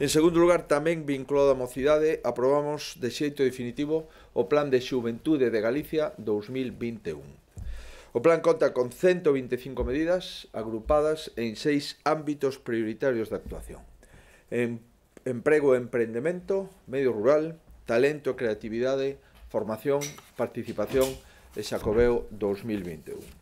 En segundo lugar, tamén vinculado á mocidade, aprobamos de xeito definitivo o Plan de Xuventude de Galicia 2021. O plan conta con 125 medidas agrupadas en seis ámbitos prioritarios de actuación. En emprego e emprendemento, medio rural, talento e creatividade, formación, participación e Xacobeo 2021.